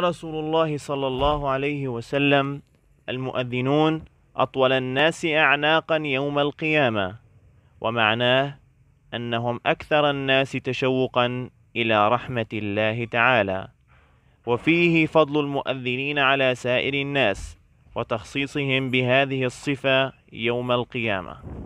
رسول الله صلى الله عليه وسلم المؤذنون أطول الناس أعناقا يوم القيامة ومعناه أنهم أكثر الناس تشوقا إلى رحمة الله تعالى وفيه فضل المؤذنين على سائر الناس وتخصيصهم بهذه الصفة يوم القيامة